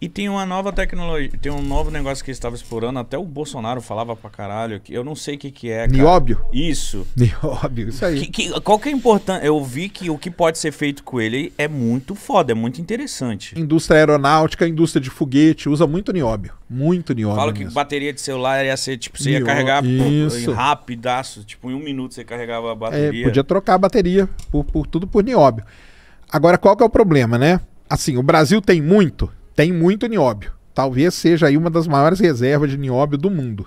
E tem uma nova tecnologia, tem um novo negócio que eles estavam explorando, até o Bolsonaro falava pra caralho, que eu não sei o que, que é. Cara. Nióbio? Isso. Nióbio, isso aí. Que, que, qual que é importante? Eu vi que o que pode ser feito com ele é muito foda, é muito interessante. Indústria aeronáutica, indústria de foguete, usa muito nióbio. Muito nióbio. Fala que bateria de celular ia ser, tipo, você ia carregar rápido, rapidaço, tipo, em um minuto você carregava a é, bateria. É, podia trocar a bateria, por, por tudo por nióbio. Agora, qual que é o problema, né? Assim, o Brasil tem muito, tem muito nióbio. Talvez seja aí uma das maiores reservas de nióbio do mundo.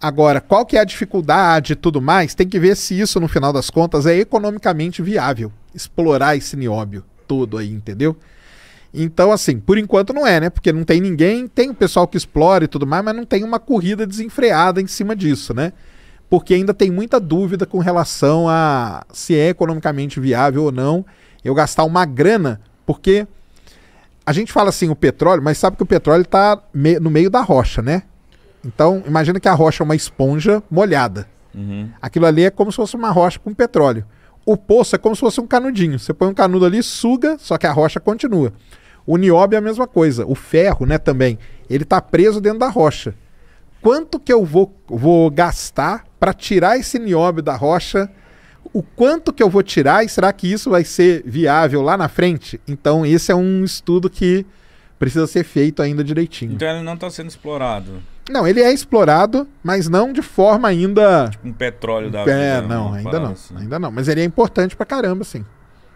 Agora, qual que é a dificuldade e tudo mais? Tem que ver se isso, no final das contas, é economicamente viável explorar esse nióbio todo aí, entendeu? Então, assim, por enquanto não é, né? Porque não tem ninguém, tem o pessoal que explora e tudo mais, mas não tem uma corrida desenfreada em cima disso, né? Porque ainda tem muita dúvida com relação a se é economicamente viável ou não eu gastar uma grana, porque a gente fala assim o petróleo, mas sabe que o petróleo está me no meio da rocha, né? Então, imagina que a rocha é uma esponja molhada. Uhum. Aquilo ali é como se fosse uma rocha com petróleo. O poço é como se fosse um canudinho. Você põe um canudo ali, suga, só que a rocha continua. O nióbio é a mesma coisa. O ferro, né, também, ele está preso dentro da rocha. Quanto que eu vou, vou gastar para tirar esse nióbio da rocha o quanto que eu vou tirar e será que isso vai ser viável lá na frente? Então, esse é um estudo que precisa ser feito ainda direitinho. Então, ele não está sendo explorado. Não, ele é explorado, mas não de forma ainda. Tipo um petróleo da é, vida. É, não, ainda não. Assim. Ainda não. Mas ele é importante pra caramba, sim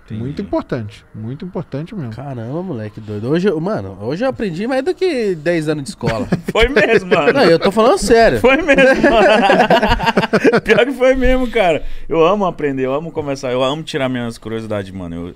Entendi. Muito importante, muito importante mesmo. Caramba, moleque doido. Hoje, mano, hoje eu aprendi mais do que 10 anos de escola. foi mesmo, mano. Não, eu tô falando sério. Foi mesmo. Pior que foi mesmo, cara. Eu amo aprender, eu amo conversar, eu amo tirar minhas curiosidades, mano. Eu,